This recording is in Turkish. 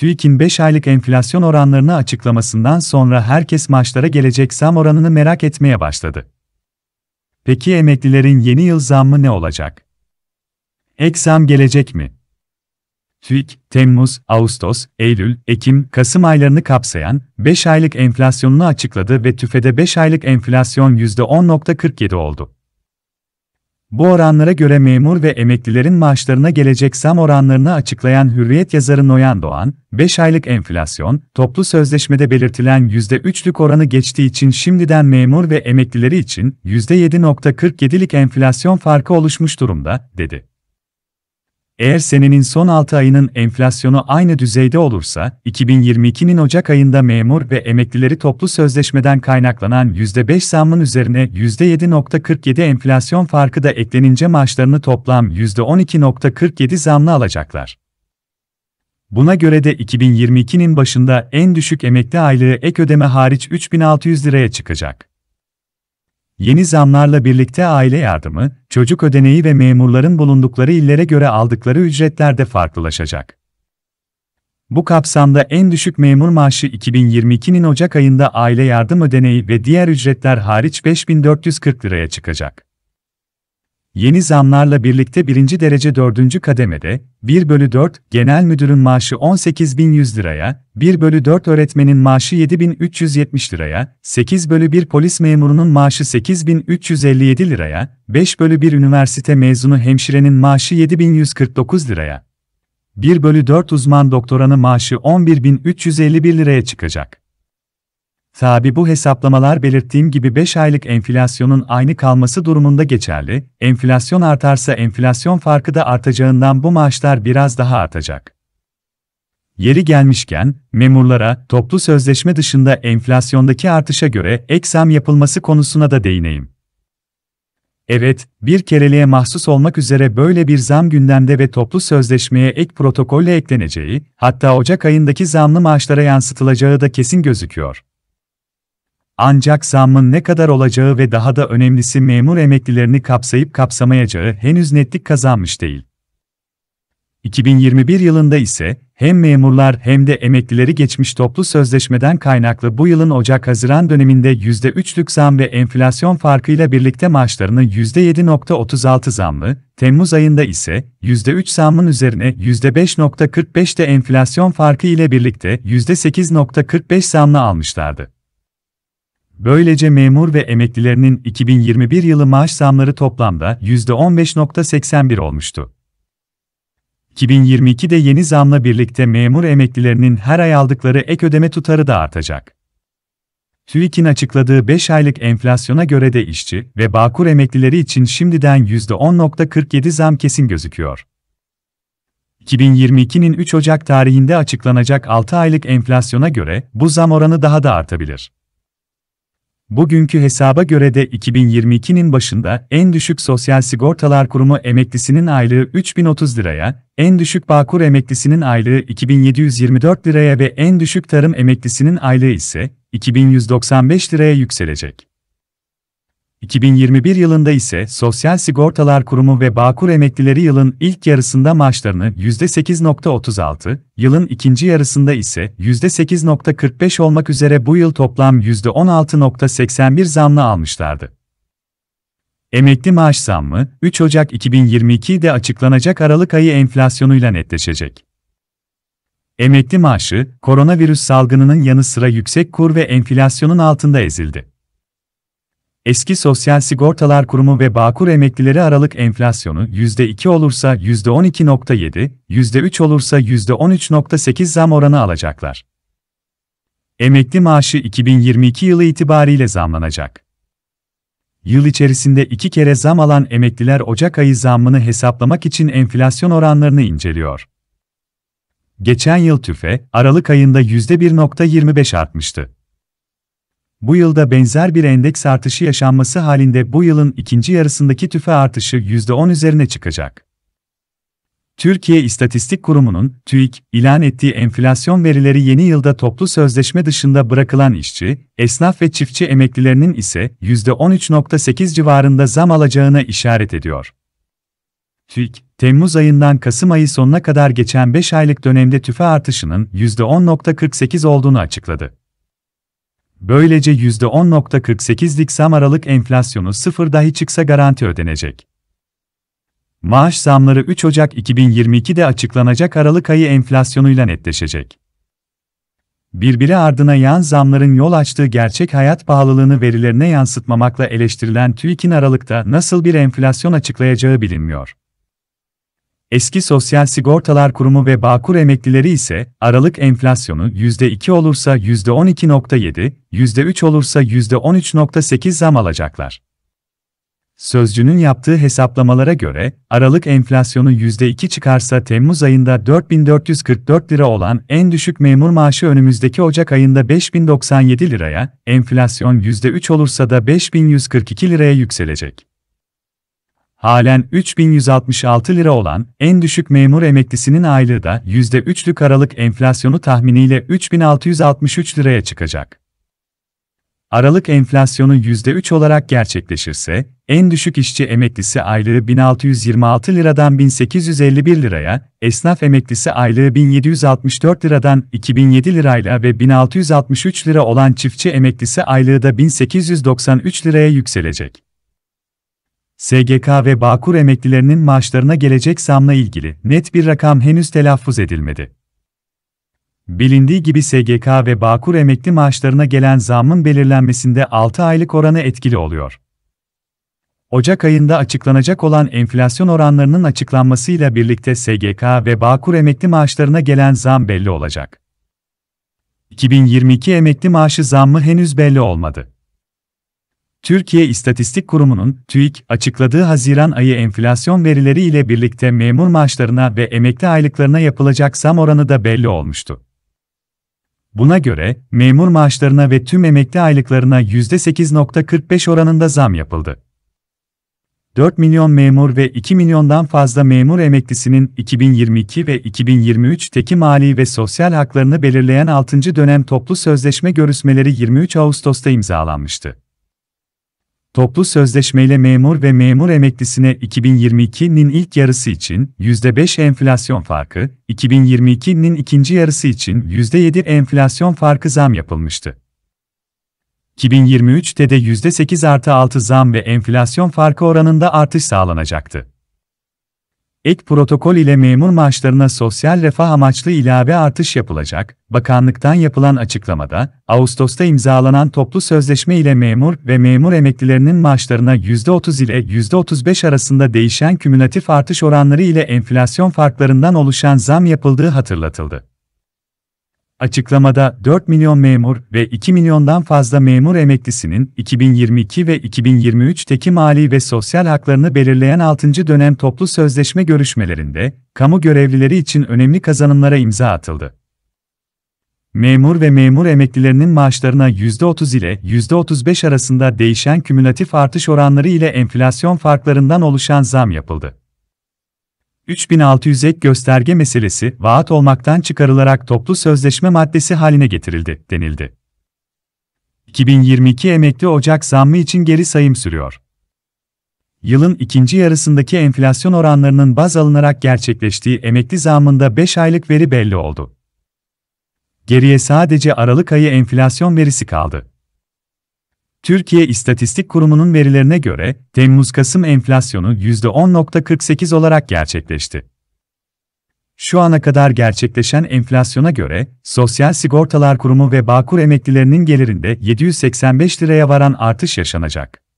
TÜİK'in 5 aylık enflasyon oranlarını açıklamasından sonra herkes maaşlara gelecek zam oranını merak etmeye başladı. Peki emeklilerin yeni yıl zammı ne olacak? Ek zam gelecek mi? TÜİK, Temmuz, Ağustos, Eylül, Ekim, Kasım aylarını kapsayan 5 aylık enflasyonunu açıkladı ve tüfede 5 aylık enflasyon %10.47 oldu. Bu oranlara göre memur ve emeklilerin maaşlarına gelecek zam oranlarını açıklayan Hürriyet yazarı Noyan Doğan, 5 aylık enflasyon, toplu sözleşmede belirtilen %3'lük oranı geçtiği için şimdiden memur ve emeklileri için %7.47'lik enflasyon farkı oluşmuş durumda, dedi. Eğer senenin son 6 ayının enflasyonu aynı düzeyde olursa, 2022'nin Ocak ayında memur ve emeklileri toplu sözleşmeden kaynaklanan %5 zammın üzerine %7.47 enflasyon farkı da eklenince maaşlarını toplam %12.47 zamla alacaklar. Buna göre de 2022'nin başında en düşük emekli aylığı ek ödeme hariç 3600 liraya çıkacak. Yeni zamlarla birlikte aile yardımı, çocuk ödeneği ve memurların bulundukları illere göre aldıkları ücretler de farklılaşacak. Bu kapsamda en düşük memur maaşı 2022'nin Ocak ayında aile yardım ödeneği ve diğer ücretler hariç 5440 liraya çıkacak. Yeni zamlarla birlikte birinci derece dördüncü kademede 1 bölü 4 genel müdürün maaşı 18.100 liraya, 1 bölü 4 öğretmenin maaşı 7.370 liraya, 8 bölü 1 polis memurunun maaşı 8.357 liraya, 5 bölü 1 üniversite mezunu hemşirenin maaşı 7.149 liraya, 1 bölü 4 uzman doktoranı maaşı 11.351 liraya çıkacak. Tabi bu hesaplamalar belirttiğim gibi 5 aylık enflasyonun aynı kalması durumunda geçerli, enflasyon artarsa enflasyon farkı da artacağından bu maaşlar biraz daha artacak. Yeri gelmişken, memurlara toplu sözleşme dışında enflasyondaki artışa göre ek zam yapılması konusuna da değineyim. Evet, bir kereliğe mahsus olmak üzere böyle bir zam gündemde ve toplu sözleşmeye ek protokolle ekleneceği, hatta Ocak ayındaki zamlı maaşlara yansıtılacağı da kesin gözüküyor. Ancak zammın ne kadar olacağı ve daha da önemlisi memur emeklilerini kapsayıp kapsamayacağı henüz netlik kazanmış değil. 2021 yılında ise hem memurlar hem de emeklileri geçmiş toplu sözleşmeden kaynaklı bu yılın Ocak-Haziran döneminde %3'lük zam ve enflasyon farkıyla birlikte maaşlarını %7.36 zamlı, Temmuz ayında ise %3 zamın üzerine %5.45 de enflasyon farkı ile birlikte %8.45 zamlı almışlardı. Böylece memur ve emeklilerinin 2021 yılı maaş zamları toplamda %15.81 olmuştu. 2022'de yeni zamla birlikte memur emeklilerinin her ay aldıkları ek ödeme tutarı da artacak. TÜİK'in açıkladığı 5 aylık enflasyona göre de işçi ve bakur emeklileri için şimdiden %10.47 zam kesin gözüküyor. 2022'nin 3 Ocak tarihinde açıklanacak 6 aylık enflasyona göre bu zam oranı daha da artabilir. Bugünkü hesaba göre de 2022'nin başında en düşük Sosyal Sigortalar Kurumu emeklisinin aylığı 3030 liraya, en düşük Bağkur emeklisinin aylığı 2724 liraya ve en düşük Tarım emeklisinin aylığı ise 2195 liraya yükselecek. 2021 yılında ise Sosyal Sigortalar Kurumu ve Bağkur emeklileri yılın ilk yarısında maaşlarını %8.36, yılın ikinci yarısında ise %8.45 olmak üzere bu yıl toplam %16.81 zamla almışlardı. Emekli maaş zammı 3 Ocak 2022'de açıklanacak Aralık ayı enflasyonuyla netleşecek. Emekli maaşı koronavirüs salgınının yanı sıra yüksek kur ve enflasyonun altında ezildi. Eski Sosyal Sigortalar Kurumu ve Bağkur emeklileri aralık enflasyonu %2 olursa %12.7, %3 olursa %13.8 zam oranı alacaklar. Emekli maaşı 2022 yılı itibariyle zamlanacak. Yıl içerisinde iki kere zam alan emekliler Ocak ayı zammını hesaplamak için enflasyon oranlarını inceliyor. Geçen yıl tüfe, Aralık ayında %1.25 artmıştı. Bu yılda benzer bir endeks artışı yaşanması halinde bu yılın ikinci yarısındaki tüfe artışı %10 üzerine çıkacak. Türkiye İstatistik Kurumu'nun TÜİK ilan ettiği enflasyon verileri yeni yılda toplu sözleşme dışında bırakılan işçi, esnaf ve çiftçi emeklilerinin ise %13.8 civarında zam alacağına işaret ediyor. TÜİK, Temmuz ayından Kasım ayı sonuna kadar geçen 5 aylık dönemde tüfe artışının %10.48 olduğunu açıkladı. Böylece %10.48'lik zam aralık enflasyonu sıfır dahi çıksa garanti ödenecek. Maaş zamları 3 Ocak 2022'de açıklanacak Aralık ayı enflasyonuyla netleşecek. Birbiri ardına yan zamların yol açtığı gerçek hayat pahalılığını verilerine yansıtmamakla eleştirilen TÜİK'in Aralık'ta nasıl bir enflasyon açıklayacağı bilinmiyor. Eski Sosyal Sigortalar Kurumu ve Bağkur emeklileri ise Aralık enflasyonu %2 olursa %12.7, %3 olursa %13.8 zam alacaklar. Sözcünün yaptığı hesaplamalara göre Aralık enflasyonu %2 çıkarsa Temmuz ayında 4444 lira olan en düşük memur maaşı önümüzdeki Ocak ayında 5097 liraya, enflasyon %3 olursa da 5142 liraya yükselecek halen 3166 lira olan en düşük memur emeklisinin aylığı da %3'lük aralık enflasyonu tahminiyle 3663 liraya çıkacak. Aralık enflasyonu %3 olarak gerçekleşirse, en düşük işçi emeklisi aylığı 1626 liradan 1851 liraya, esnaf emeklisi aylığı 1764 liradan 2007 lirayla ve 1663 lira olan çiftçi emeklisi aylığı da 1893 liraya yükselecek. SGK ve Bağkur emeklilerinin maaşlarına gelecek zamla ilgili net bir rakam henüz telaffuz edilmedi. Bilindiği gibi SGK ve Bağkur emekli maaşlarına gelen zamın belirlenmesinde 6 aylık oranı etkili oluyor. Ocak ayında açıklanacak olan enflasyon oranlarının açıklanmasıyla birlikte SGK ve Bağkur emekli maaşlarına gelen zam belli olacak. 2022 emekli maaşı zammı henüz belli olmadı. Türkiye İstatistik Kurumu'nun TÜİK açıkladığı Haziran ayı enflasyon verileri ile birlikte memur maaşlarına ve emekli aylıklarına yapılacak zam oranı da belli olmuştu. Buna göre memur maaşlarına ve tüm emekli aylıklarına %8.45 oranında zam yapıldı. 4 milyon memur ve 2 milyondan fazla memur emeklisinin 2022 ve 2023'teki mali ve sosyal haklarını belirleyen 6. dönem toplu sözleşme görüşmeleri 23 Ağustos'ta imzalanmıştı. Toplu sözleşmeyle memur ve memur emeklisine 2022'nin ilk yarısı için %5 enflasyon farkı, 2022'nin ikinci yarısı için %7 enflasyon farkı zam yapılmıştı. 2023'te de %8 artı 6 zam ve enflasyon farkı oranında artış sağlanacaktı. Ek protokol ile memur maaşlarına sosyal refah amaçlı ilave artış yapılacak. Bakanlıktan yapılan açıklamada, Ağustos'ta imzalanan toplu sözleşme ile memur ve memur emeklilerinin maaşlarına %30 ile %35 arasında değişen kümülatif artış oranları ile enflasyon farklarından oluşan zam yapıldığı hatırlatıldı. Açıklamada 4 milyon memur ve 2 milyondan fazla memur emeklisinin 2022 ve 2023'teki mali ve sosyal haklarını belirleyen 6. dönem toplu sözleşme görüşmelerinde kamu görevlileri için önemli kazanımlara imza atıldı. Memur ve memur emeklilerinin maaşlarına %30 ile %35 arasında değişen kümülatif artış oranları ile enflasyon farklarından oluşan zam yapıldı. 3600 ek gösterge meselesi vaat olmaktan çıkarılarak toplu sözleşme maddesi haline getirildi denildi. 2022 emekli Ocak zammı için geri sayım sürüyor. Yılın ikinci yarısındaki enflasyon oranlarının baz alınarak gerçekleştiği emekli zammında 5 aylık veri belli oldu. Geriye sadece Aralık ayı enflasyon verisi kaldı. Türkiye İstatistik Kurumu'nun verilerine göre Temmuz-Kasım enflasyonu %10.48 olarak gerçekleşti. Şu ana kadar gerçekleşen enflasyona göre Sosyal Sigortalar Kurumu ve Bağkur emeklilerinin gelirinde 785 liraya varan artış yaşanacak.